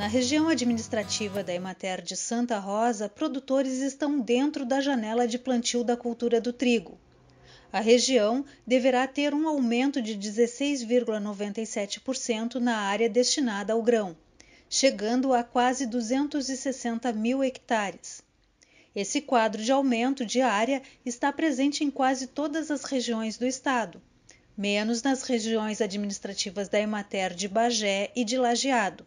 Na região administrativa da Emater de Santa Rosa, produtores estão dentro da janela de plantio da cultura do trigo. A região deverá ter um aumento de 16,97% na área destinada ao grão, chegando a quase 260 mil hectares. Esse quadro de aumento de área está presente em quase todas as regiões do estado, menos nas regiões administrativas da Emater de Bagé e de Lajeado.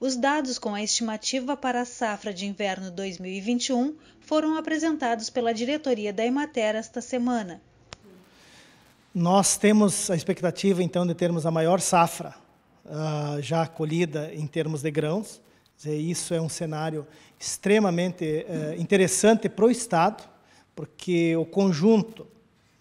Os dados com a estimativa para a safra de inverno 2021 foram apresentados pela diretoria da Emater esta semana. Nós temos a expectativa, então, de termos a maior safra uh, já colhida em termos de grãos. isso é um cenário extremamente uh, interessante para o Estado, porque o conjunto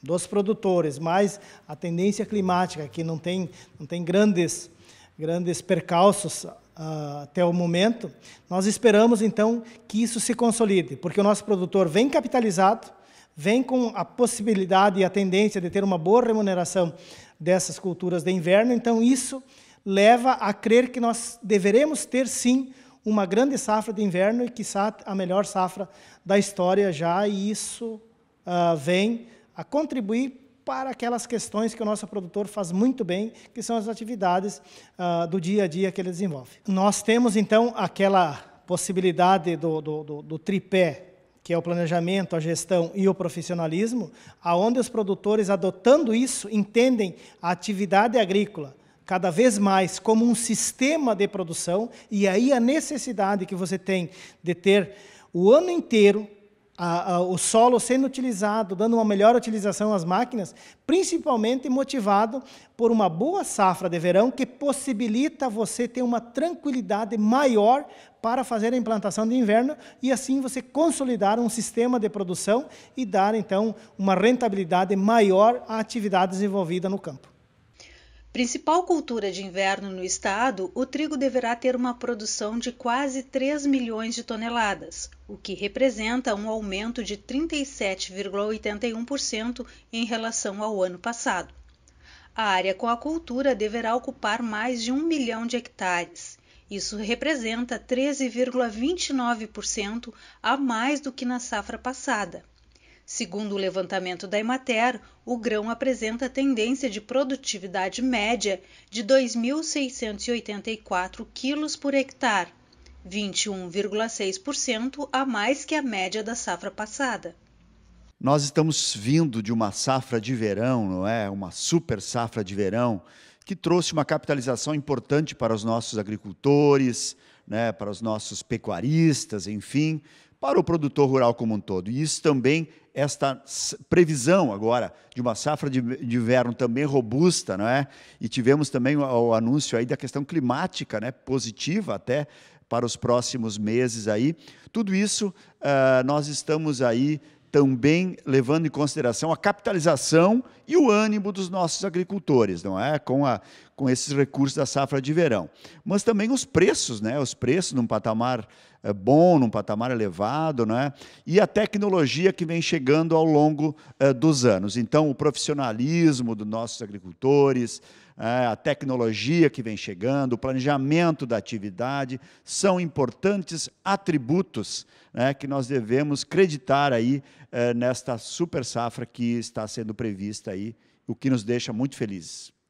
dos produtores, mais a tendência climática, que não tem, não tem grandes, grandes percalços uh, até o momento, nós esperamos então que isso se consolide, porque o nosso produtor vem capitalizado, vem com a possibilidade e a tendência de ter uma boa remuneração dessas culturas de inverno, então isso leva a crer que nós deveremos ter sim uma grande safra de inverno e quiçá a melhor safra da história já, e isso uh, vem a contribuir para aquelas questões que o nosso produtor faz muito bem, que são as atividades ah, do dia a dia que ele desenvolve. Nós temos, então, aquela possibilidade do, do, do, do tripé que é o planejamento, a gestão e o profissionalismo, aonde os produtores adotando isso entendem a atividade agrícola cada vez mais como um sistema de produção e aí a necessidade que você tem de ter o ano inteiro a, a, o solo sendo utilizado, dando uma melhor utilização às máquinas, principalmente motivado por uma boa safra de verão que possibilita você ter uma tranquilidade maior para fazer a implantação de inverno e assim você consolidar um sistema de produção e dar então uma rentabilidade maior à atividade desenvolvida no campo. Principal cultura de inverno no estado, o trigo deverá ter uma produção de quase 3 milhões de toneladas, o que representa um aumento de 37,81% em relação ao ano passado. A área com a cultura deverá ocupar mais de 1 milhão de hectares. Isso representa 13,29% a mais do que na safra passada. Segundo o levantamento da Emater, o grão apresenta tendência de produtividade média de 2.684 quilos por hectare, 21,6% a mais que a média da safra passada. Nós estamos vindo de uma safra de verão, não é? Uma super safra de verão que trouxe uma capitalização importante para os nossos agricultores, né, para os nossos pecuaristas, enfim, para o produtor rural como um todo. E isso também, esta previsão agora de uma safra de, de inverno também robusta, não é? E tivemos também o, o anúncio aí da questão climática, né? Positiva até para os próximos meses aí. Tudo isso uh, nós estamos aí também levando em consideração a capitalização e o ânimo dos nossos agricultores, não é? Com, a, com esses recursos da safra de verão. Mas também os preços, né? Os preços num patamar eh, bom, num patamar elevado, né? E a tecnologia que vem chegando ao longo eh, dos anos. Então, o profissionalismo dos nossos agricultores, é, a tecnologia que vem chegando, o planejamento da atividade, são importantes atributos né, que nós devemos creditar aí é, nesta super safra que está sendo prevista aí, o que nos deixa muito felizes.